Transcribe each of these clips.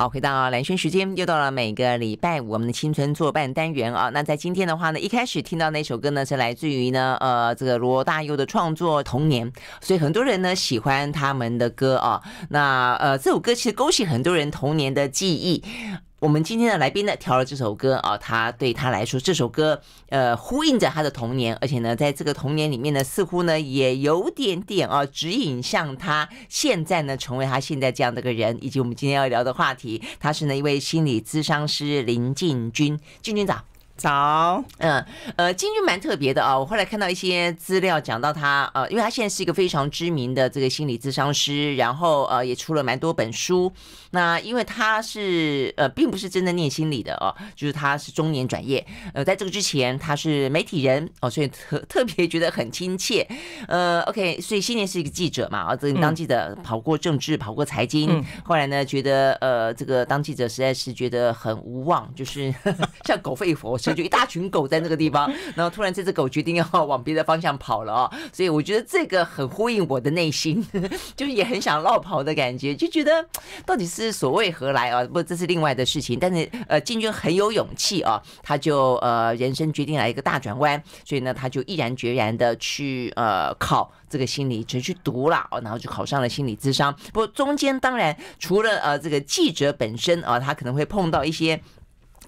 好，回到蓝轩时间，又到了每个礼拜五我们的青春作伴单元啊。那在今天的话呢，一开始听到那首歌呢，是来自于呢，呃，这个罗大佑的创作《童年》，所以很多人呢喜欢他们的歌啊。那呃，这首歌其实勾起很多人童年的记忆。我们今天的来宾呢，调了这首歌啊，他对他来说，这首歌呃，呼应着他的童年，而且呢，在这个童年里面呢，似乎呢也有点点啊，指引向他现在呢，成为他现在这样的个人，以及我们今天要聊的话题。他是呢一位心理咨商师林进军，进军早。早，嗯，呃，金军蛮特别的啊，我后来看到一些资料讲到他，呃，因为他现在是一个非常知名的这个心理咨商师，然后呃也出了蛮多本书。那因为他是呃，并不是真的念心理的哦，就是他是中年转业，呃，在这个之前他是媒体人哦，所以特特别觉得很亲切。呃，OK，所以新年是一个记者嘛，然这当记者跑过政治，跑过财经，后来呢觉得呃这个当记者实在是觉得很无望，就是 像狗吠佛。就一大群狗在那个地方，然后突然这只狗决定要往别的方向跑了哦，所以我觉得这个很呼应我的内心，就是也很想绕跑的感觉，就觉得到底是所谓何来啊？不，这是另外的事情。但是呃，进军很有勇气啊，他就呃人生决定来一个大转弯，所以呢，他就毅然决然的去呃考这个心理去读了，然后就考上了心理智商。不过中间当然除了呃这个记者本身啊，他可能会碰到一些。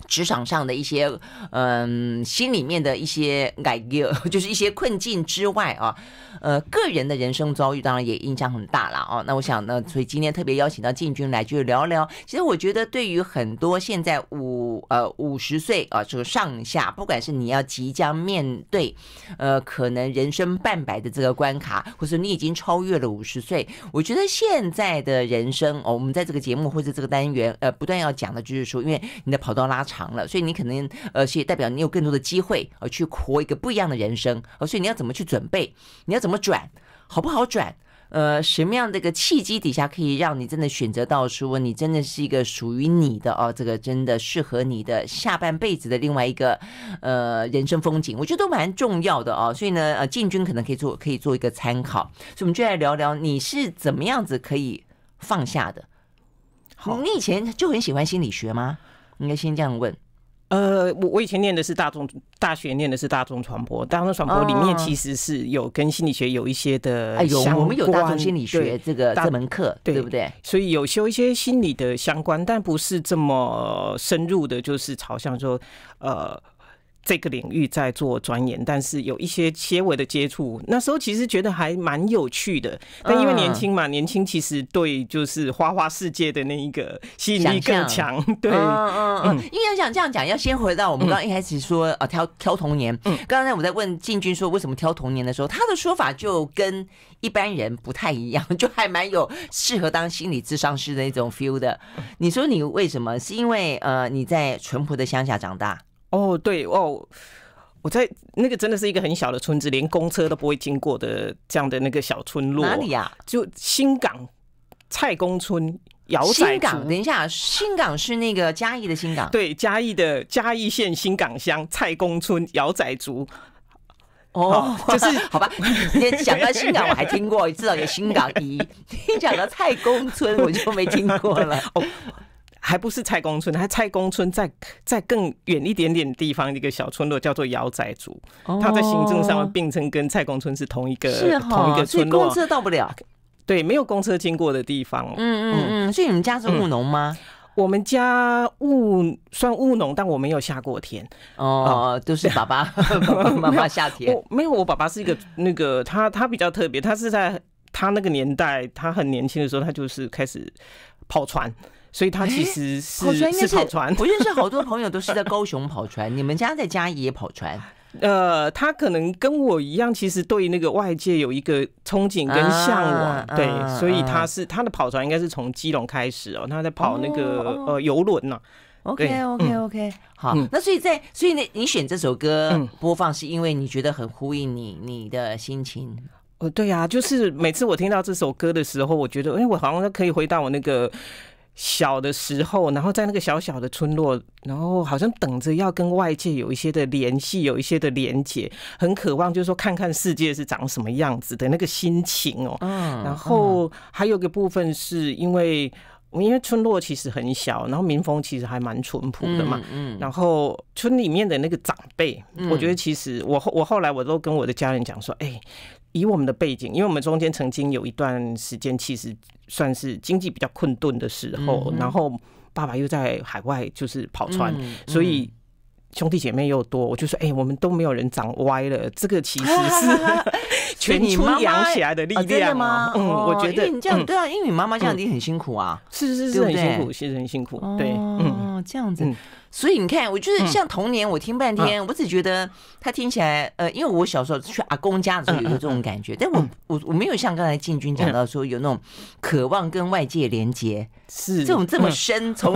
职场上的一些嗯，心里面的一些改变，就是一些困境之外啊，呃，个人的人生遭遇当然也影响很大了啊。那我想呢，所以今天特别邀请到进军来，就是聊聊。其实我觉得，对于很多现在五呃五十岁啊这个上下，不管是你要即将面对呃可能人生半百的这个关卡，或是你已经超越了五十岁，我觉得现在的人生哦，我们在这个节目或者这个单元呃不断要讲的就是说，因为你的跑道拉长。长了，所以你可能呃，是代表你有更多的机会呃，去活一个不一样的人生哦。所以你要怎么去准备？你要怎么转？好不好转？呃，什么样的一个契机底下，可以让你真的选择到说，你真的是一个属于你的哦，这个真的适合你的下半辈子的另外一个呃人生风景？我觉得都蛮重要的哦。所以呢，呃，进军可能可以做，可以做一个参考。所以我们就来聊聊，你是怎么样子可以放下的？你以前就很喜欢心理学吗？应该先这样问，呃，我我以前念的是大众大学，念的是大众传播，大众传播里面其实是有跟心理学有一些的，哎有我们有大众心理学这个这门课，对不对？所以有修一些心理的相关，但不是这么深入的，就是朝向说，呃。这个领域在做钻研，但是有一些切微的接触。那时候其实觉得还蛮有趣的，但因为年轻嘛，年轻其实对就是花花世界的那一个吸引力更强。对，嗯嗯嗯。因为想这样讲，要先回到我们刚一开始说啊，挑挑童年。嗯。刚才我在问进军说为什么挑童年的时候，他的说法就跟一般人不太一样，就还蛮有适合当心理智商师的那种 feel 的。你说你为什么？是因为呃你在淳朴的乡下长大。哦，对哦，我在那个真的是一个很小的村子，连公车都不会经过的这样的那个小村落。哪里呀？就新港蔡公村瑶。新港，等一下，新港是那个嘉义的新港。对，嘉义的嘉义县新港乡蔡公村姚仔族。哦，就是好吧。你讲到新港，我还听过，至少有新港第一。你讲到蔡公村，我就没听过了。还不是蔡公村，还蔡公村在在更远一点点地方一个小村落叫做姚仔族，他在行政上面并称跟蔡公村是同一个，是个村落，公车到不了。对，没有公车经过的地方。嗯嗯嗯。所以你们家是务农吗？我们家务算务农，但我没有下过田哦，都是爸爸、妈妈下田。我没有，我爸爸是一个那个他他比较特别，他是在他那个年代，他很年轻的时候，他就是开始跑船。所以他其实是跑船，应该是跑船。我认识好多朋友 都是在高雄跑船。你们家在家也跑船？呃，他可能跟我一样，其实对那个外界有一个憧憬跟向往。对，所以他是他的跑船应该是从基隆开始哦。他在跑那个呃游轮呐。OK OK OK。好，那所以在所以呢，你选这首歌播放是因为你觉得很呼应你你的心情？哦，对呀，就是每次我听到这首歌的时候，我觉得哎，我好像可以回到我那个。小的时候，然后在那个小小的村落，然后好像等着要跟外界有一些的联系，有一些的连接，很渴望，就是说看看世界是长什么样子的那个心情哦。嗯。然后还有个部分是因为，因为村落其实很小，然后民风其实还蛮淳朴的嘛。嗯嗯。然后村里面的那个长辈，我觉得其实我后我后来我都跟我的家人讲说，哎。以我们的背景，因为我们中间曾经有一段时间，其实算是经济比较困顿的时候，然后爸爸又在海外就是跑船，所以兄弟姐妹又多，我就说，哎，我们都没有人长歪了，这个其实是。全你妈起来的力量，吗？嗯，我觉得你这样对啊，因为你妈妈这样你很辛苦啊，是是是，很辛苦，其实很辛苦。对，嗯，这样子，所以你看，我就是像童年，我听半天，我只觉得他听起来，呃，因为我小时候去阿公家的时候有这种感觉，但我我我没有像刚才进军讲到说有那种渴望跟外界连接，是这种这么深，从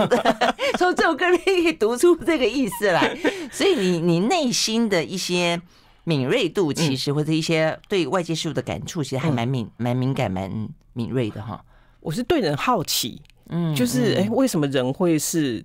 从这首歌里读出这个意思来，所以你你内心的一些。敏锐度其实或者一些对外界事物的感触，其实还蛮敏、蛮敏感、蛮敏锐的哈。我是对人好奇，嗯，就是哎，为什么人会是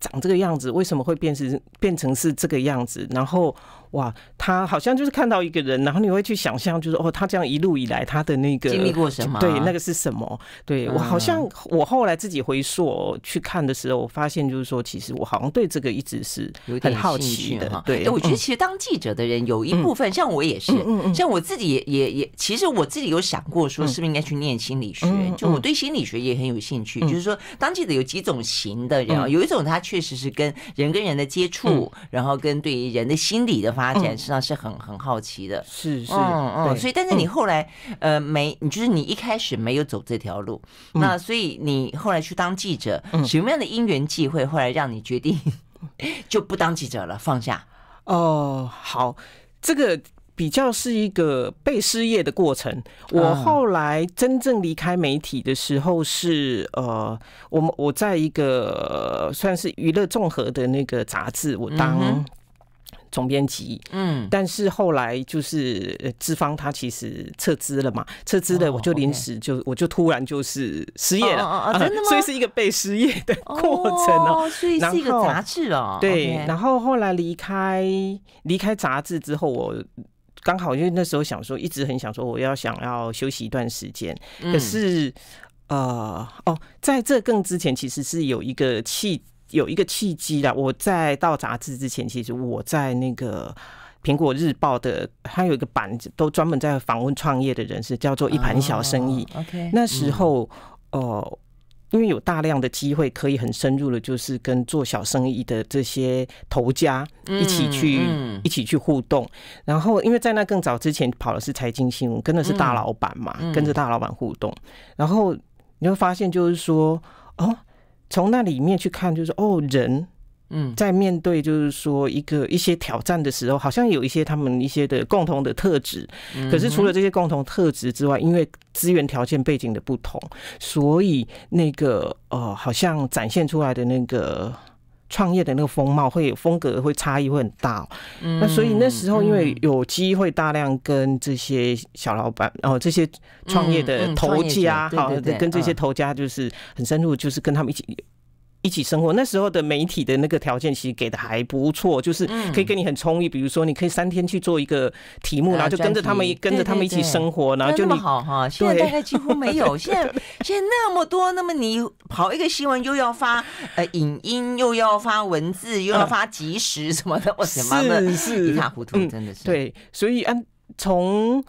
长这个样子？为什么会变成变成是这个样子？然后。哇，他好像就是看到一个人，然后你会去想象，就是哦，他这样一路以来，他的那个经历过什么？对，那个是什么？对我好像我后来自己回溯去看的时候，我发现就是说，其实我好像对这个一直是有点好奇的。对，我觉得其实当记者的人有一部分，像我也是，像我自己也也其实我自己有想过说，是不是应该去念心理学？就我对心理学也很有兴趣。就是说，当记者有几种型的人，啊，有一种他确实是跟人跟人的接触，然后跟对于人的心理的话。发展上是很很好奇的，是是，嗯嗯，所以但是你后来，呃，没，你就是你一开始没有走这条路，那所以你后来去当记者，什么样的因缘际会后来让你决定 就不当记者了，放下？哦，好，这个比较是一个被失业的过程。我后来真正离开媒体的时候是，呃，我们我在一个算是娱乐综合的那个杂志，我当。总编辑，嗯，但是后来就是资方他其实撤资了嘛，撤资了我就临时就我就突然就是失业了，真的吗？所以是一个被失业的过程哦，所以是一个杂志哦，对。然后后来离开离开杂志之后，我刚好因为那时候想说，一直很想说我要想要休息一段时间，可是呃哦，在这更之前其实是有一个气。有一个契机啦，我在到杂志之前，其实我在那个苹果日报的，它有一个版都专门在访问创业的人士，叫做一盘小生意。OK，那时候哦，因为有大量的机会可以很深入的，就是跟做小生意的这些头家一起去一起去互动。然后，因为在那更早之前跑的是财经新闻，跟的是大老板嘛，跟着大老板互动，然后你会发现就是说哦。从那里面去看，就是哦，人，嗯，在面对就是说一个一些挑战的时候，好像有一些他们一些的共同的特质。可是除了这些共同特质之外，因为资源条件背景的不同，所以那个呃，好像展现出来的那个。创业的那个风貌会风格会差异会很大，那所以那时候因为有机会大量跟这些小老板，然后这些创业的投家，好跟这些投家就是很深入，就是跟他们一起。一起生活，那时候的媒体的那个条件其实给的还不错，就是可以跟你很充裕。比如说，你可以三天去做一个题目，然后就跟着他们跟着他们一起生活，然后就那么好哈。现在大概几乎没有，现在现在那么多，那么你跑一个新闻又要发呃影音，又要发文字，又要发即时什么的，我天妈的，一塌糊涂，真的是。对，所以嗯，从。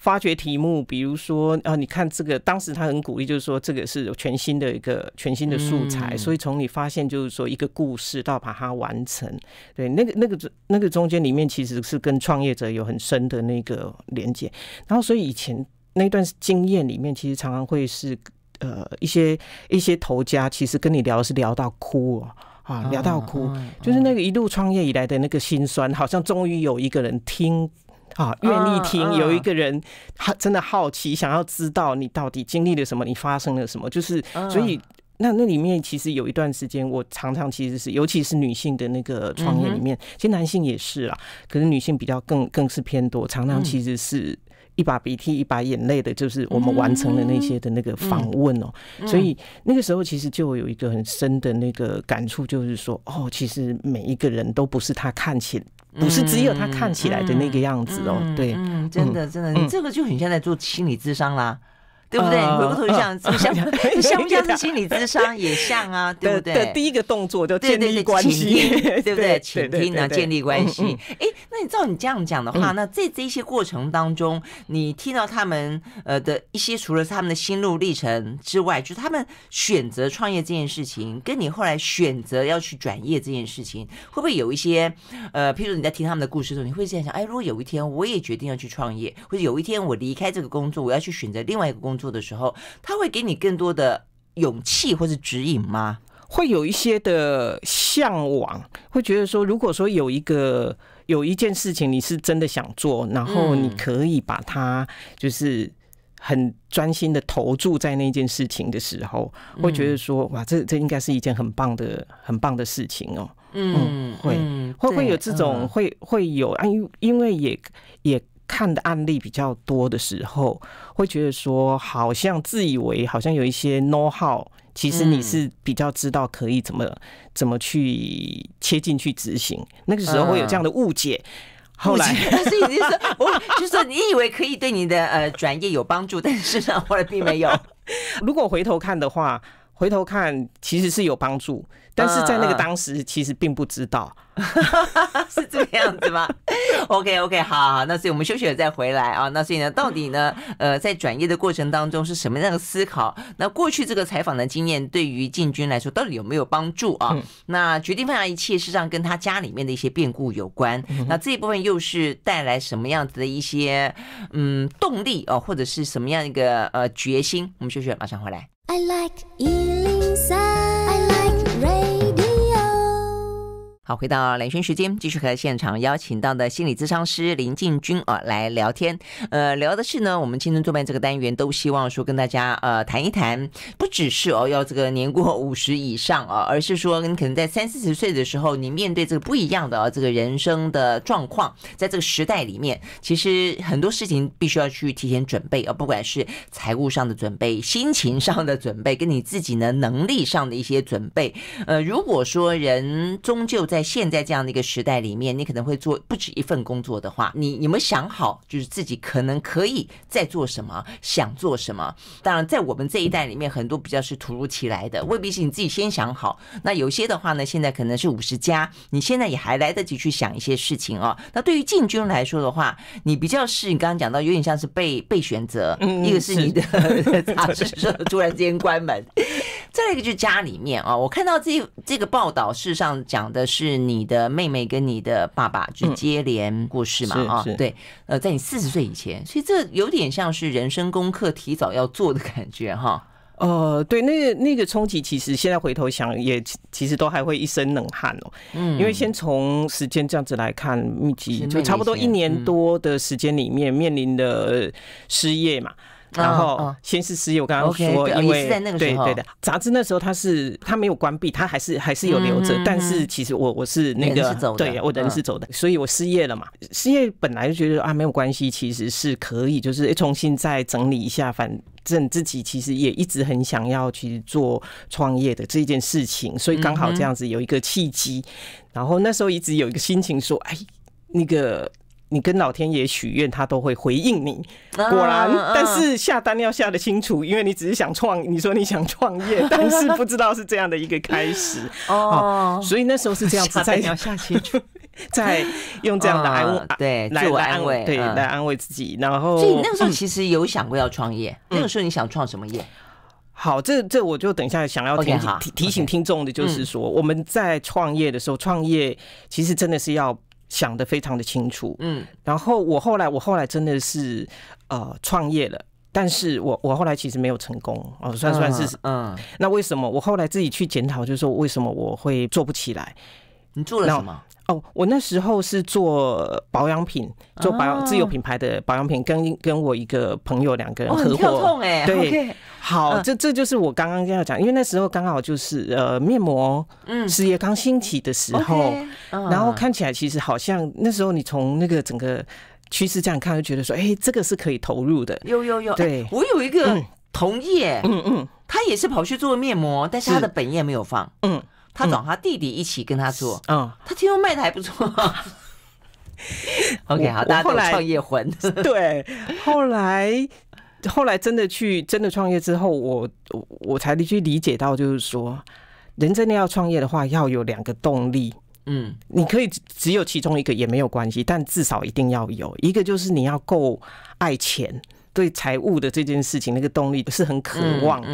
发掘题目，比如说啊，你看这个，当时他很鼓励，就是说这个是有全新的一个全新的素材，所以从你发现就是说一个故事到把它完成，对，那个那个那那个中间里面其实是跟创业者有很深的那个连接，然后所以以前那段经验里面，其实常常会是呃一些一些头家其实跟你聊是聊到哭哦。啊聊到哭，就是那个一路创业以来的那个心酸，好像终于有一个人听。啊，愿意听有一个人，他真的好奇，想要知道你到底经历了什么，你发生了什么。就是，所以那那里面其实有一段时间，我常常其实是，尤其是女性的那个创业里面，其实男性也是啦，可是女性比较更更是偏多。常常其实是一把鼻涕一把眼泪的，就是我们完成了那些的那个访问哦。所以那个时候其实就有一个很深的那个感触，就是说，哦，其实每一个人都不是他看起来。不是只有他看起来的那个样子哦，对，真的真的，这个就很像在做心理智商啦。对不对？回过头想，像像不像？是 心理智商也像啊，对不对？第一个动作叫建立关系，对不 对？倾听的建立关系。哎，那你照你这样讲的话，那在这些过程当中，你听到他们呃的一些，除了他们的心路历程之外，就是他们选择创业这件事情，跟你后来选择要去转业这件事情，会不会有一些呃，譬如你在听他们的故事的时候，你会这样想：哎，如果有一天我也决定要去创业，或者有一天我离开这个工作，我要去选择另外一个工。做的时候，他会给你更多的勇气或者指引吗？会有一些的向往，会觉得说，如果说有一个有一件事情你是真的想做，然后你可以把它就是很专心的投注在那件事情的时候，会觉得说，哇，这这应该是一件很棒的很棒的事情哦。嗯，会会会有这种会会有，因因为也也。看的案例比较多的时候，会觉得说好像自以为好像有一些 know how，其实你是比较知道可以怎么怎么去切进去执行。那个时候会有这样的误解，后来，所以就是我就是你以为可以对你的呃转业有帮助，但是呢后来并没有。如果回头看的话。回头看其实是有帮助，但是在那个当时其实并不知道，是这个样子吗？OK OK，好，好，那所以我们休息了再回来啊。那所以呢，到底呢，呃，在转业的过程当中是什么样的思考？那过去这个采访的经验对于进军来说到底有没有帮助啊？那决定放下一切，事实上跟他家里面的一些变故有关。那这一部分又是带来什么样子的一些嗯动力啊，或者是什么样一个呃决心？我们休息，马上回来。I like Ealing Sun. 好，回到两分时间，继续和现场邀请到的心理咨商师林进军啊来聊天。呃，聊的是呢，我们青春作伴这个单元都希望说跟大家呃谈一谈，不只是哦要这个年过五十以上啊，而是说你可能在三四十岁的时候，你面对这个不一样的这个人生的状况，在这个时代里面，其实很多事情必须要去提前准备啊，不管是财务上的准备、心情上的准备，跟你自己呢能力上的一些准备。呃，如果说人终究在在现在这样的一个时代里面，你可能会做不止一份工作的话，你你们想好，就是自己可能可以再做什么，想做什么？当然，在我们这一代里面，很多比较是突如其来的，未必是你自己先想好。那有些的话呢，现在可能是五十加，你现在也还来得及去想一些事情哦。那对于进军来说的话，你比较是你刚刚讲到，有点像是被被选择，一个是你的 杂志社突然间关门。再一个就是家里面啊，我看到这这个报道，事实上讲的是你的妹妹跟你的爸爸去接连过世嘛啊，对，呃，在你四十岁以前，所以这有点像是人生功课提早要做的感觉哈。呃，对，那个那个冲击，其实现在回头想，也其实都还会一身冷汗哦。嗯，因为先从时间这样子来看，密集就差不多一年多的时间里面面临的失业嘛。然后先是失业，我刚刚说，因为对对的杂志那时候它是它没有关闭，它还是还是有留着，但是其实我我是那个对，我人是走的，所以我失业了嘛。失业本来就觉得啊没有关系，其实是可以，就是重新再整理一下，反正自己其实也一直很想要去做创业的这件事情，所以刚好这样子有一个契机。然后那时候一直有一个心情说，哎，那个。你跟老天爷许愿，他都会回应你。果然，但是下单要下的清楚，因为你只是想创，你说你想创业，但是不知道是这样的一个开始 哦。所以那时候是这样，子，再 要下清楚，再用这样的安慰，对来安慰，对来安慰自己。然后，所以那个时候其实有想过要创业。那个时候你想创什么业？好，这这我就等一下想要提提提醒听众的就是说，我们在创业的时候，创业其实真的是要。想的非常的清楚，嗯，然后我后来我后来真的是呃创业了，但是我我后来其实没有成功，哦，算算是嗯，那为什么我后来自己去检讨，就是说为什么我会做不起来？你做了什么？哦，我那时候是做保养品，做保养自有品牌的保养品，跟跟我一个朋友两个人合伙，哎，对。好，这这就是我刚刚要讲，因为那时候刚好就是呃面膜嗯事业刚兴起的时候，然后看起来其实好像那时候你从那个整个趋势这样看，就觉得说，哎，这个是可以投入的。有有有，对，我有一个同业，嗯嗯，他也是跑去做面膜，但是他的本业没有放，嗯，他找他弟弟一起跟他做，嗯，他听说卖的还不错。OK，好，大家都创业魂。对，后来。后来真的去真的创业之后，我我才去理解到，就是说，人真的要创业的话，要有两个动力，嗯，你可以只有其中一个也没有关系，但至少一定要有一个，就是你要够爱钱。对财务的这件事情，那个动力是很渴望的。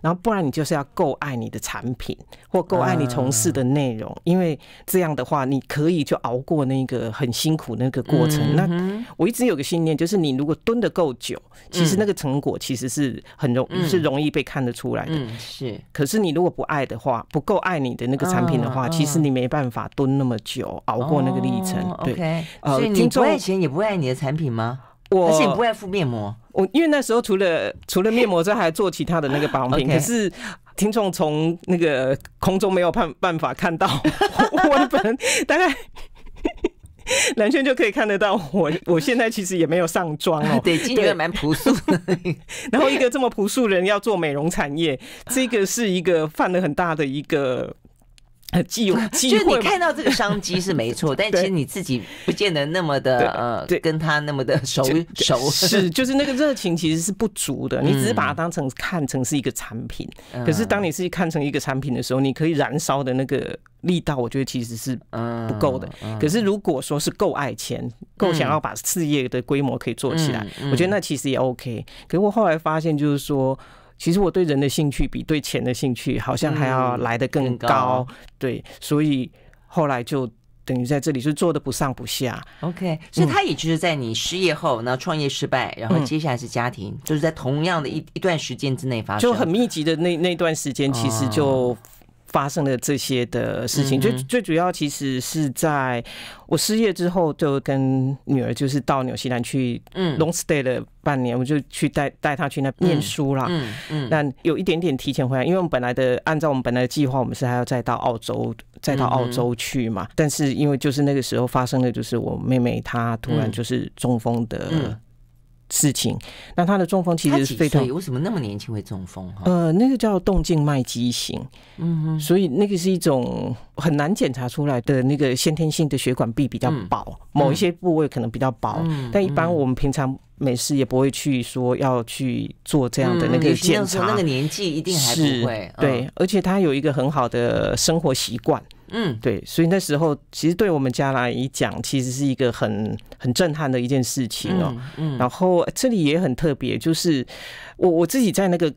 然后不然，你就是要够爱你的产品，或够爱你从事的内容，因为这样的话，你可以就熬过那个很辛苦那个过程。那我一直有个信念，就是你如果蹲得够久，其实那个成果其实是很容是容易被看得出来的。是。可是你如果不爱的话，不够爱你的那个产品的话，其实你没办法蹲那么久，熬过那个历程。对。所以你不爱钱，也不爱你的产品吗？我你不爱敷面膜，我因为那时候除了除了面膜，之外，还做其他的那个保养 品。可是听众从那个空中没有办办法看到，我的本大概蓝轩 就可以看得到。我我现在其实也没有上妆哦，对，今天蛮朴素的。然后一个这么朴素人要做美容产业，这个是一个犯了很大的一个。机 机，就你看到这个商机是没错，但其实你自己不见得那么的呃，跟他那么的 熟熟。是，就是那个热情其实是不足的。你只是把它当成看成是一个产品，可是当你是看成一个产品的时候，你可以燃烧的那个力道，我觉得其实是不够的。可是如果说是够爱钱，够想要把事业的规模可以做起来，我觉得那其实也 OK。可是我后来发现，就是说。其实我对人的兴趣比对钱的兴趣好像还要来得更高，对，所以后来就等于在这里就做的不上不下。OK，所以他也就是在你失业后，后创业失败，然后接下来是家庭，就是在同样的一一段时间之内发生，就很密集的那那段时间其实就。发生了这些的事情，最最主要其实是在我失业之后，就跟女儿就是到纽西兰去，嗯，long stay 了半年，我就去带带她去那念书了，嗯嗯，但有一点点提前回来，因为我们本来的按照我们本来的计划，我们是还要再到澳洲再到澳洲去嘛，但是因为就是那个时候发生的，就是我妹妹她突然就是中风的。事情，那他的中风其实非常，为什么那么年轻会中风？哈，呃，那个叫动静脉畸形，嗯，所以那个是一种很难检查出来的那个先天性的血管壁比较薄，某一些部位可能比较薄，但一般我们平常没事也不会去说要去做这样的那个检查。那个年纪一定还不会，对，而且他有一个很好的生活习惯。嗯，对，所以那时候其实对我们家来讲，其实是一个很很震撼的一件事情哦。嗯，然后这里也很特别，就是我我自己在那个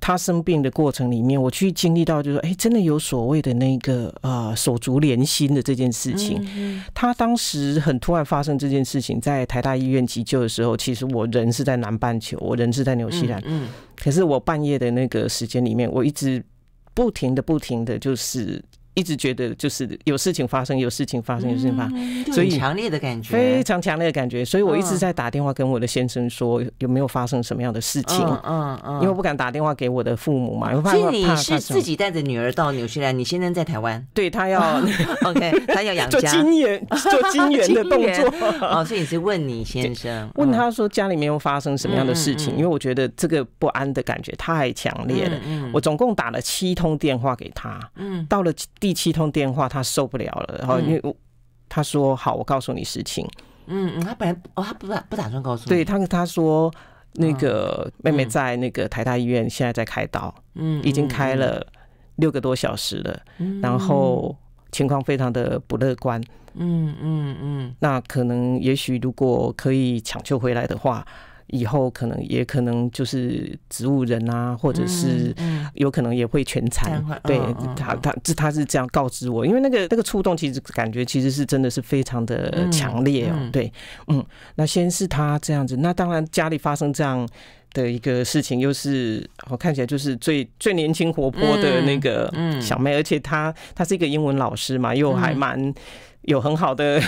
他生病的过程里面，我去经历到，就是哎，真的有所谓的那个啊手足连心的这件事情。他当时很突然发生这件事情，在台大医院急救的时候，其实我人是在南半球，我人是在纽西兰。嗯，可是我半夜的那个时间里面，我一直不停的、不停的，就是。一直觉得就是有事情发生，有事情发生，有事情发生，所以强烈的感觉，非常强烈的感觉，所以我一直在打电话跟我的先生说有没有发生什么样的事情，嗯嗯，因为不敢打电话给我的父母嘛，因所以你是自己带着女儿到纽西兰，你先生在台湾，对他要，OK，他要养家，做金元，做金元的动作，哦，所以你是问你先生，问他说家里面又发生什么样的事情，因为我觉得这个不安的感觉太强烈了，我总共打了七通电话给他，嗯，到了。第七通电话，他受不了了，然后因为他说：“好，我告诉你实情。”嗯嗯，他本来哦，他不打不打算告诉。对他跟他说，那个妹妹在那个台大医院，现在在开刀，嗯，已经开了六个多小时了，然后情况非常的不乐观，嗯嗯嗯，那可能也许如果可以抢救回来的话。以后可能也可能就是植物人啊，或者是有可能也会全残。对他，他这他是这样告知我，因为那个那个触动，其实感觉其实是真的是非常的强烈哦。对，嗯，那先是他这样子，那当然家里发生这样的一个事情，又是我看起来就是最最年轻活泼的那个小妹，而且她她是一个英文老师嘛，又还蛮有很好的。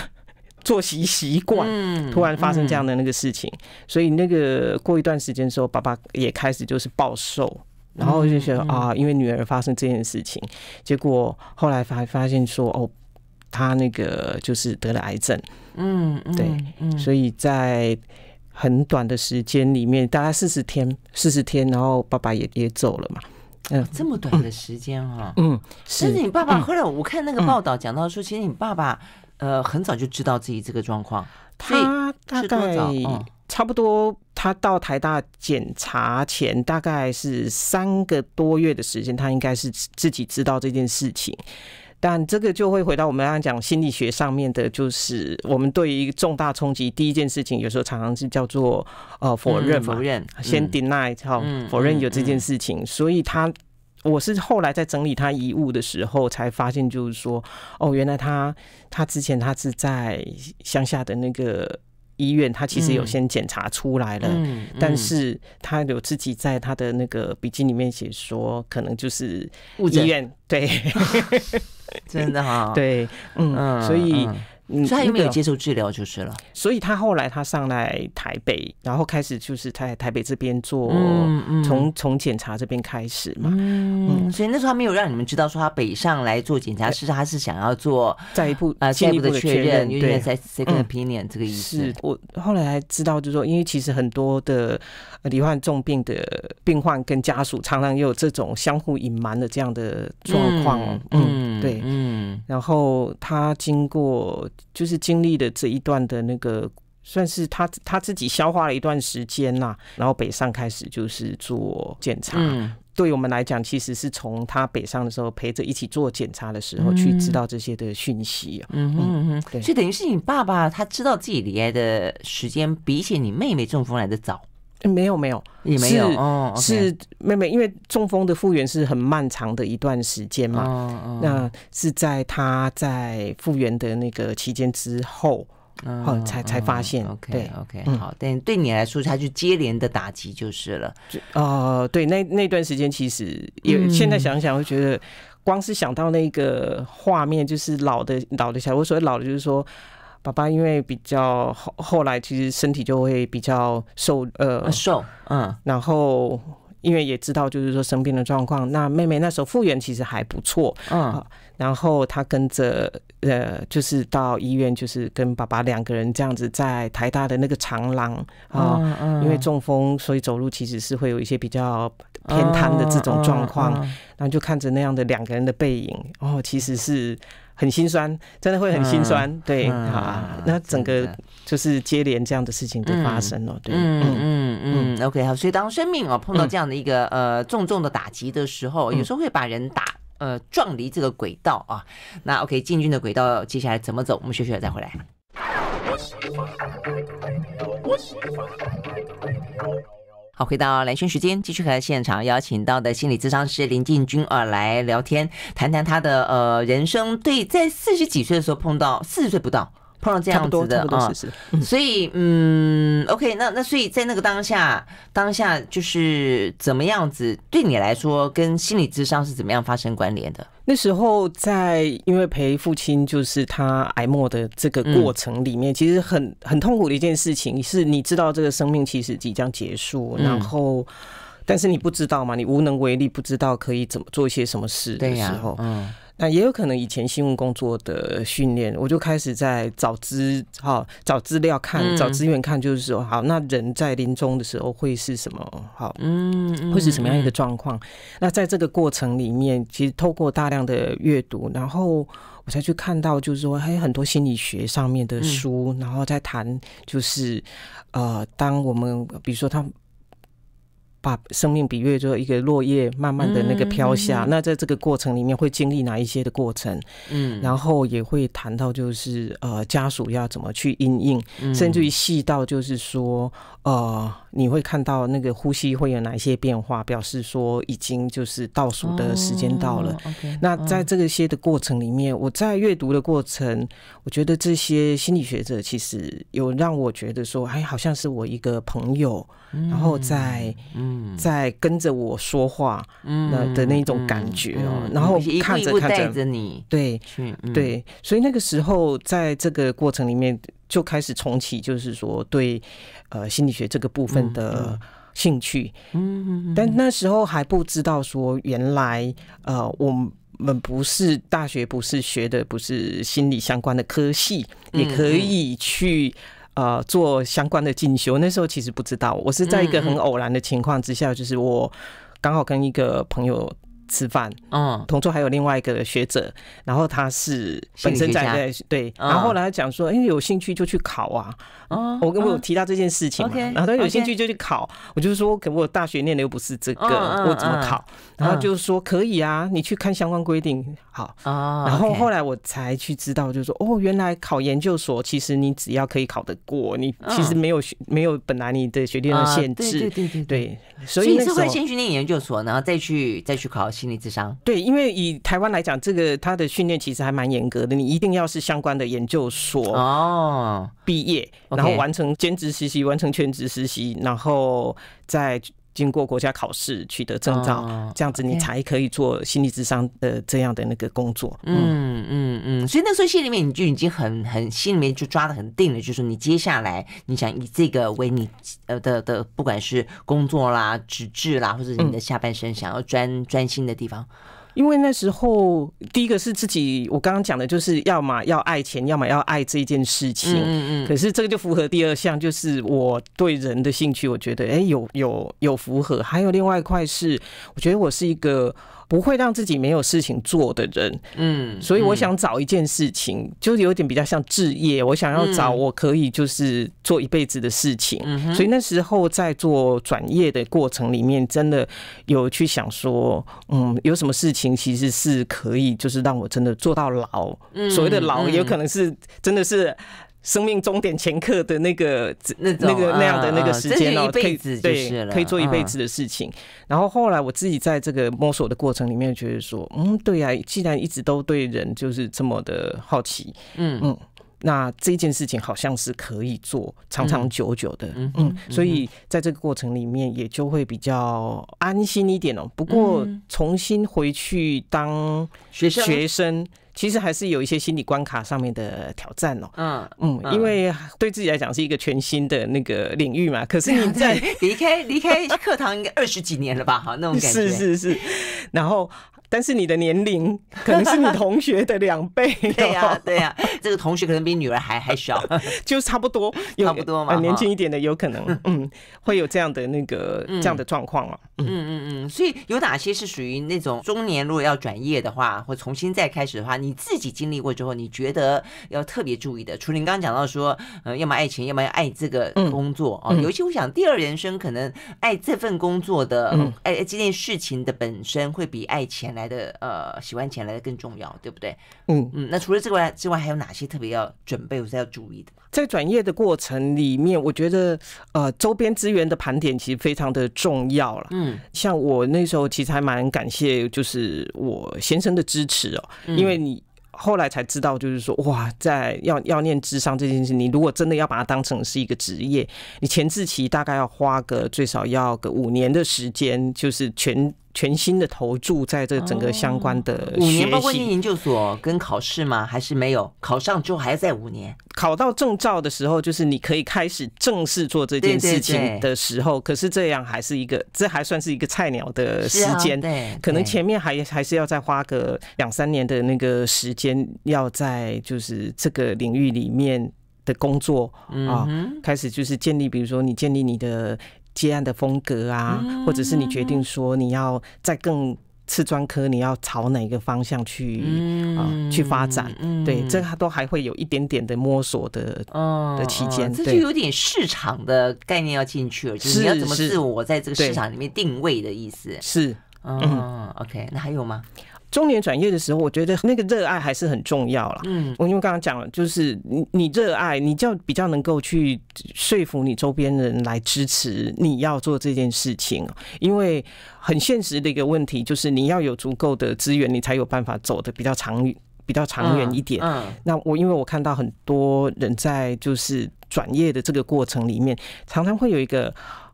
作息习惯，突然发生这样的那个事情，所以那个过一段时间之后，爸爸也开始就是暴瘦，然后就觉得啊，因为女儿发生这件事情，结果后来发发现说，哦，他那个就是得了癌症，嗯，对，所以在很短的时间里面，大概四十天，四十天，然后爸爸也也走了嘛，嗯、这么短的时间哈，嗯，是你爸爸后来，我看那个报道讲到说，其实你爸爸。呃，很早就知道自己这个状况，他大概差不多，他到台大检查前大概是三个多月的时间，他应该是自己知道这件事情。但这个就会回到我们刚刚讲心理学上面的，就是我们对于重大冲击，第一件事情有时候常常是叫做呃否认，否认，先 deny 好，否认有这件事情，所以他。我是后来在整理他遗物的时候才发现，就是说，哦，原来他他之前他是在乡下的那个医院，他其实有先检查出来了，但是他有自己在他的那个笔记里面写说，可能就是医院对，真的哈，对，嗯，所以。嗯、所以他有没有接受治疗就是了，所以他后来他上来台北，然后开始就是在台北这边做，从从检查这边开始嘛，嗯，所以那时候他没有让你们知道说他北上来做检查，事实上他是想要做再一步啊进一步的确认，因为在在 i o n 这个意思。是我后来知道，就是说，因为其实很多的罹患重病的病患跟家属常常也有这种相互隐瞒的这样的状况，嗯，对，嗯，然后他经过。就是经历的这一段的那个，算是他他自己消化了一段时间呐，然后北上开始就是做检查。对我们来讲，其实是从他北上的时候陪着一起做检查的时候去知道这些的讯息。嗯嗯嗯，所以等于是你爸爸他知道自己离开的时间，比起你妹妹中风来的早。没有没有，也没有，是是妹妹，因为中风的复原是很漫长的一段时间嘛，哦哦，那是在她在复原的那个期间之后，哈才才发现，OK OK，好，但对你来说，他就接连的打击就是了，哦、啊，对，那那段时间其实也，现在想想会觉得，光是想到那个画面，就是老的老的，小，我所谓老的就是说。爸爸因为比较后后来其实身体就会比较瘦，呃，瘦，嗯，然后因为也知道就是说生病的状况，那妹妹那时候复原其实还不错，嗯，然后她跟着呃就是到医院就是跟爸爸两个人这样子在台大的那个长廊啊，因为中风所以走路其实是会有一些比较偏瘫的这种状况，然后就看着那样的两个人的背影，哦，其实是。很心酸，真的会很心酸，对啊。那整个就是接连这样的事情都发生了，对，嗯嗯嗯。OK，好。所以当生命哦碰到这样的一个呃重重的打击的时候，有时候会把人打呃撞离这个轨道啊。那 OK，进军的轨道接下来怎么走？我们学学再回来。好，回到蓝轩时间，继续和现场邀请到的心理咨商师林静君儿来聊天，谈谈他的呃人生，对，在四十几岁的时候碰到四十岁不到。碰到这样子的啊，所以嗯，OK，那那所以在那个当下，当下就是怎么样子，对你来说跟心理智商是怎么样发生关联的？那时候在因为陪父亲就是他挨末的这个过程里面，其实很很痛苦的一件事情是，你知道这个生命其实即将结束，然后但是你不知道嘛，你无能为力，不知道可以怎么做一些什么事的时候，嗯。那也有可能以前新闻工作的训练，我就开始在找资好找资料看，找资源看，就是说好，那人在临终的时候会是什么好嗯，会是什么样一个状况？那在这个过程里面，其实透过大量的阅读，然后我才去看到，就是说还有很多心理学上面的书，然后再谈就是呃，当我们比如说他。把生命比喻作一个落叶，慢慢的那个飘下。那在这个过程里面会经历哪一些的过程？嗯，然后也会谈到就是呃，家属要怎么去应应，甚至于细到就是说。哦，你会看到那个呼吸会有哪一些变化，表示说已经就是倒数的时间到了。那在这个些的过程里面，我在阅读的过程，我觉得这些心理学者其实有让我觉得说，哎，好像是我一个朋友，然后在嗯在跟着我说话，那的那种感觉哦。然后看着看着你，对，对，所以那个时候在这个过程里面。就开始重启，就是说对，呃，心理学这个部分的兴趣。嗯，但那时候还不知道说，原来呃，我们不是大学，不是学的，不是心理相关的科系，也可以去呃做相关的进修。那时候其实不知道，我是在一个很偶然的情况之下，就是我刚好跟一个朋友。吃饭，嗯，同桌还有另外一个学者，然后他是本身在对对，然后后来他讲说，因为有兴趣就去考啊，哦，我跟我有提到这件事情嘛，然后他有兴趣就去考，我就说，不，我大学念的又不是这个，我怎么考？然后就是说可以啊，你去看相关规定，好啊。然后后来我才去知道，就是说哦，原来考研究所，其实你只要可以考得过，你其实没有学没有本来你的学历的限制，对对对对对，所以是会先去念研究所，然后再去再去考。心理智商对，因为以台湾来讲，这个他的训练其实还蛮严格的，你一定要是相关的研究所哦毕业，然后完成兼职实习，完成全职实习，然后再。经过国家考试取得证照，这样子你才可以做心理智商的这样的那个工作。嗯嗯嗯，所以那时候心里面你就已经很很心里面就抓的很定了，就是你接下来你想以这个为你的的不管是工作啦、纸质啦，或者你的下半生想要专专心的地方。因为那时候，第一个是自己，我刚刚讲的就是，要么要爱钱，要么要爱这件事情。嗯嗯。可是这个就符合第二项，就是我对人的兴趣，我觉得，哎，有有有符合。还有另外一块是，我觉得我是一个。不会让自己没有事情做的人，嗯，所以我想找一件事情，就有点比较像置业。我想要找我可以就是做一辈子的事情，所以那时候在做转业的过程里面，真的有去想说，嗯，有什么事情其实是可以就是让我真的做到老。所谓的老，也有可能是真的是。生命终点前刻的那个那那个那样的那个时间哦，可以对，可以做一辈子的事情。然后后来我自己在这个摸索的过程里面，觉得说，嗯，对呀，既然一直都对人就是这么的好奇，嗯嗯。那这件事情好像是可以做长长久久的，嗯，嗯所以在这个过程里面也就会比较安心一点哦。不过重新回去当学生，其实还是有一些心理关卡上面的挑战哦。嗯嗯，因为对自己来讲是一个全新的那个领域嘛。可是你在 离开离开课堂应该二十几年了吧？哈，那种感觉 是是是，然后。但是你的年龄可能是你同学的两倍，对呀对呀，这个同学可能比女儿还还小，就差不多，差不多嘛，年轻一点的有可能，嗯，会有这样的那个这样的状况啊。嗯嗯嗯，所以有哪些是属于那种中年，如果要转业的话，或重新再开始的话，你自己经历过之后，你觉得要特别注意的，除了你刚刚讲到说，呃，要么爱钱，要么要爱这个工作啊，尤其我想第二人生可能爱这份工作的，爱这件事情的本身会比爱钱来。来的呃，喜欢钱来的更重要，对不对？嗯嗯。那除了这外之外，还有哪些特别要准备或者要注意的？在转业的过程里面，我觉得呃，周边资源的盘点其实非常的重要了。嗯，像我那时候其实还蛮感谢就是我先生的支持哦，因为你后来才知道，就是说哇，在要要念智商这件事，你如果真的要把它当成是一个职业，你前置期大概要花个最少要个五年的时间，就是全。全新的投注在这整个相关的五年，包括研究所跟考试吗？还是没有考上之后还要再五年？考到证照的时候，就是你可以开始正式做这件事情的时候。可是这样还是一个，这还算是一个菜鸟的时间。对。可能前面还还是要再花个两三年的那个时间，要在就是这个领域里面的工作啊，开始就是建立，比如说你建立你的。接案的风格啊，或者是你决定说你要在更次专科，你要朝哪个方向去啊去发展？嗯、对，这个都还会有一点点的摸索的的期间，这就有点市场的概念要进去了，就是你要怎么自我在这个市场里面定位的意思。是，嗯，OK，那还有吗？中年转业的时候，我觉得那个热爱还是很重要了。嗯，我因为刚刚讲了，就是你你热爱你就比较能够去说服你周边人来支持你要做这件事情。因为很现实的一个问题就是，你要有足够的资源，你才有办法走的比较长远，比较长远一点。嗯，那我因为我看到很多人在就是转业的这个过程里面，常常会有一个。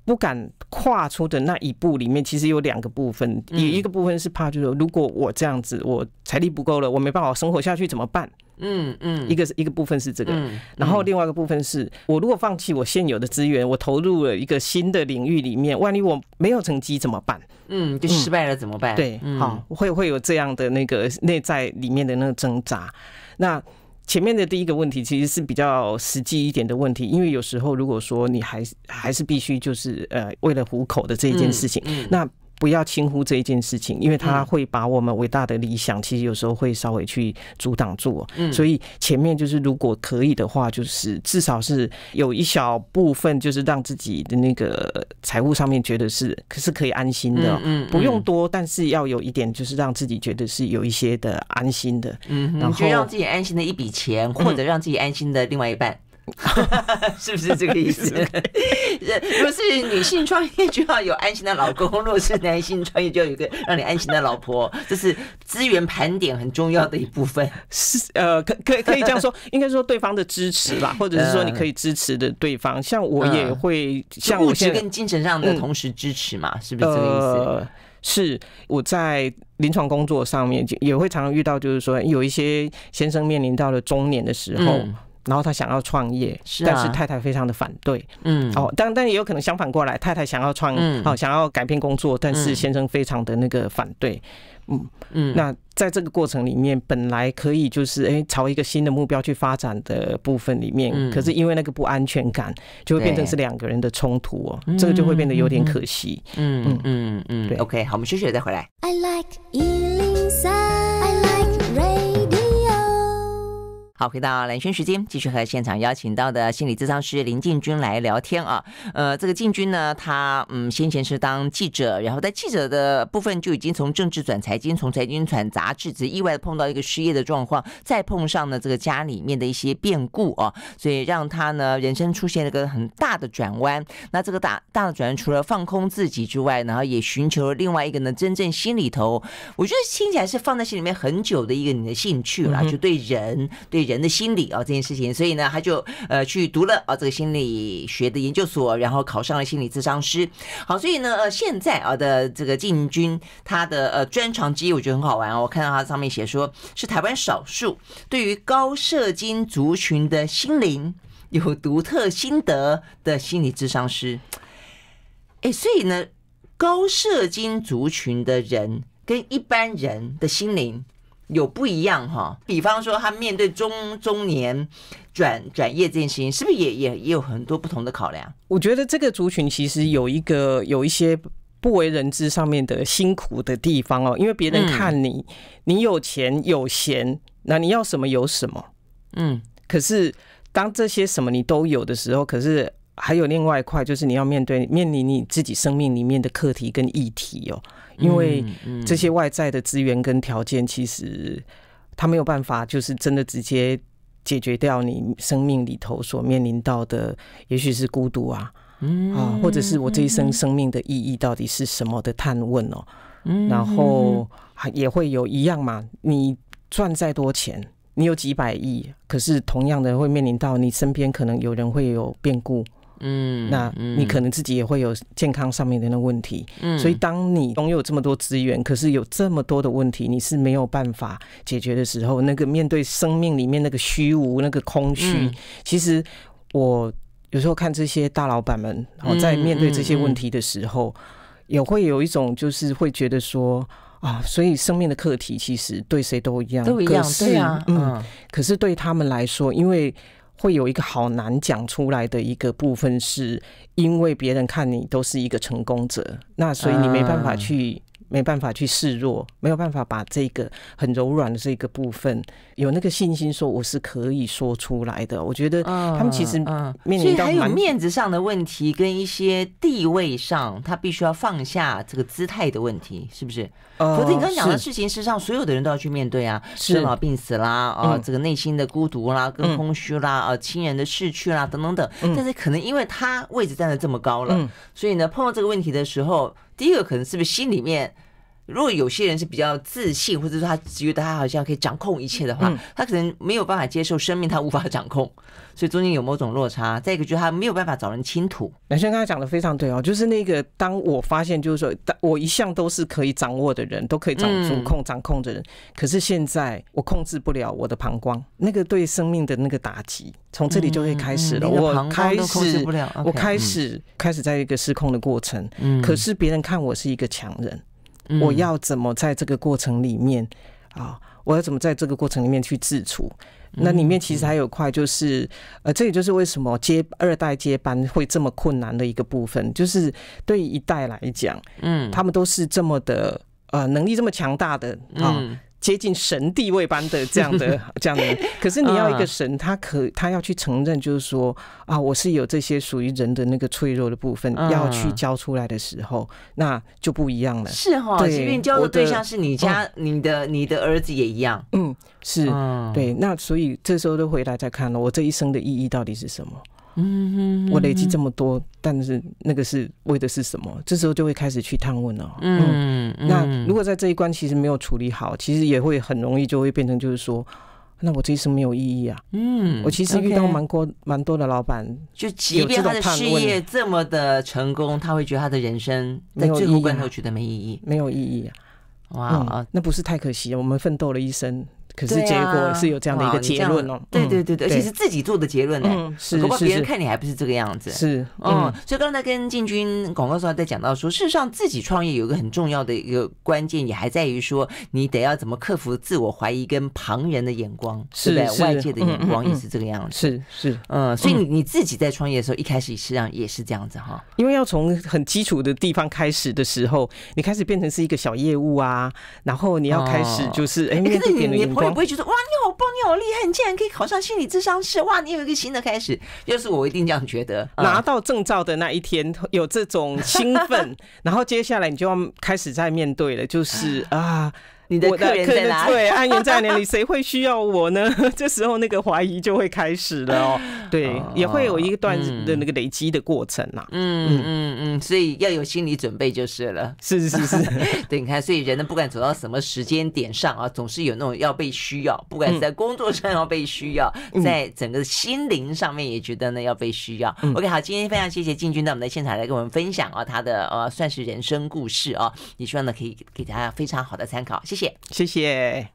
不敢跨出的那一步里面，其实有两个部分，一个部分是怕，就是如果我这样子，我财力不够了，我没办法生活下去怎么办？嗯嗯，一个是一个部分是这个，然后另外一个部分是，我如果放弃我现有的资源，我投入了一个新的领域里面，万一我没有成绩怎么办？嗯，就失败了怎么办？对，好，会会有这样的那个内在里面的那个挣扎，那。前面的第一个问题其实是比较实际一点的问题，因为有时候如果说你还还是必须就是呃为了糊口的这一件事情，那。不要轻忽这一件事情，因为它会把我们伟大的理想，其实有时候会稍微去阻挡住。嗯，所以前面就是，如果可以的话，就是至少是有一小部分，就是让自己的那个财务上面觉得是，可是可以安心的。嗯，不用多，但是要有一点，就是让自己觉得是有一些的安心的。嗯，然后让自己安心的一笔钱，或者让自己安心的另外一半。是不是这个意思？如果是女性创业就要有安心的老公，如果是男性创业就要有个让你安心的老婆，这是资源盘点很重要的一部分。是呃，可可可以这样说，应该说对方的支持吧，或者是说你可以支持的对方。像我也会像物质跟精神上的同时支持嘛，是不是这个意思？是我在临床工作上面，就也会常常遇到，就是说有一些先生面临到了中年的时候。然后他想要创业，但是太太非常的反对。嗯，哦，但但也有可能相反过来，太太想要创，哦想要改变工作，但是先生非常的那个反对。嗯嗯，那在这个过程里面，本来可以就是哎朝一个新的目标去发展的部分里面，可是因为那个不安全感，就会变成是两个人的冲突哦，这个就会变得有点可惜。嗯嗯嗯嗯，对，OK，好，我们休息再回来。好，回到蓝轩时间，继续和现场邀请到的心理咨商师林进军来聊天啊。呃，这个进军呢，他嗯，先前是当记者，然后在记者的部分就已经从政治转财经，从财经转杂志，只意外碰到一个失业的状况，再碰上呢这个家里面的一些变故啊，所以让他呢人生出现了个很大的转弯。那这个大大的转弯，除了放空自己之外，然后也寻求了另外一个呢真正心里头，我觉得听起来是放在心里面很久的一个你的兴趣啦，就对人对。人的心理啊，这件事情，所以呢，他就呃去读了啊这个心理学的研究所，然后考上了心理智商师。好，所以呢，呃，现在啊的这个进军，他的呃专长之一，我觉得很好玩。哦。我看到他上面写说，是台湾少数对于高射精族群的心灵有独特心得的心理智商师。哎，所以呢，高射精族群的人跟一般人的心灵。有不一样哈，比方说他面对中中年转转业这件事情，是不是也也也有很多不同的考量？我觉得这个族群其实有一个有一些不为人知上面的辛苦的地方哦，因为别人看你，你有钱有闲，那你要什么有什么，嗯。可是当这些什么你都有的时候，可是还有另外一块就是你要面对面临你自己生命里面的课题跟议题哦。因为这些外在的资源跟条件，其实他没有办法，就是真的直接解决掉你生命里头所面临到的，也许是孤独啊，啊，或者是我这一生生命的意义到底是什么的探问哦。然后也会有一样嘛，你赚再多钱，你有几百亿，可是同样的会面临到你身边可能有人会有变故。嗯，那你可能自己也会有健康上面的那问题，所以当你拥有这么多资源，可是有这么多的问题，你是没有办法解决的时候，那个面对生命里面那个虚无、那个空虚，其实我有时候看这些大老板们，然后在面对这些问题的时候，也会有一种就是会觉得说啊，所以生命的课题其实对谁都一样，都一样，对啊，嗯，可是对他们来说，因为。会有一个好难讲出来的一个部分，是因为别人看你都是一个成功者，那所以你没办法去。没办法去示弱，没有办法把这个很柔软的这个部分有那个信心，说我是可以说出来的。我觉得他们其实面临到所以还有面子上的问题，跟一些地位上他必须要放下这个姿态的问题，是不是？呃，所你刚刚讲的事情，事实上所有的人都要去面对啊，生老病死啦，啊，这个内心的孤独啦，跟空虚啦，啊，亲人的逝去啦，等等等。但是可能因为他位置站的这么高了，所以呢，碰到这个问题的时候。第一个可能是不是心里面？如果有些人是比较自信，或者说他觉得他好像可以掌控一切的话，他可能没有办法接受生命他无法掌控，所以中间有某种落差。再一个就是他没有办法找人倾吐。男生刚才讲的非常对哦，就是那个当我发现，就是说我一向都是可以掌握的人，都可以掌控、掌控的人，可是现在我控制不了我的膀胱，那个对生命的那个打击，从这里就会开始了。我开始，我开始开始在一个失控的过程。嗯，可是别人看我是一个强人。我要怎么在这个过程里面啊？我要怎么在这个过程里面去自处？那里面其实还有块，就是呃，这也就是为什么接二代接班会这么困难的一个部分，就是对于一代来讲，嗯，他们都是这么的呃，能力这么强大的啊。接近神地位般的这样的、这样的，可是你要一个神，他可他要去承认，就是说啊，我是有这些属于人的那个脆弱的部分，要去交出来的时候，那就不一样了。是哈，对，即便交的对象是你家、你的、你的儿子也一样。嗯，是，对。那所以这时候都回来再看了，我这一生的意义到底是什么？嗯，我累积这么多，但是那个是为的是什么？这时候就会开始去探问了。嗯，那如果在这一关其实没有处理好，其实也会很容易就会变成就是说，那我这一生没有意义啊。嗯，我其实遇到蛮多蛮多的老板，就即便他的事业这么的成功，他会觉得他的人生在最后关头觉得没意义，没有意义啊。哇，那不是太可惜，我们奋斗了一生。可是结果是有这样的一个结论哦，对对对对，而且是自己做的结论呢，是，不过别人看你还不是这个样子。是，嗯，所以刚才跟进军广告时候在讲到说，事实上自己创业有一个很重要的一个关键，也还在于说，你得要怎么克服自我怀疑跟旁人的眼光，是的，外界的眼光也是这个样子，是是，嗯，所以你你自己在创业的时候，一开始实际上也是这样子哈，因为要从很基础的地方开始的时候，你开始变成是一个小业务啊，然后你要开始就是哎面对别人的眼光。不会觉得哇，你好棒，你好厉害，你竟然可以考上心理智商师哇！你有一个新的开始，要是我一定这样觉得。拿到证照的那一天有这种兴奋，然后接下来你就要开始在面对了，就是啊。你的客人对，安源在哪里？谁会需要我呢？这时候那个怀疑就会开始了。哦。对，也会有一段的那个累积的过程呐。嗯嗯嗯，所以要有心理准备就是了。是是是，是，对，你看，所以人呢，不管走到什么时间点上啊，总是有那种要被需要，不管是在工作上要被需要，在整个心灵上面也觉得呢要被需要。OK，好，今天非常谢谢进军到我们的现场来跟我们分享啊，他的呃算是人生故事啊，也希望呢可以给大家非常好的参考。谢谢。谢谢。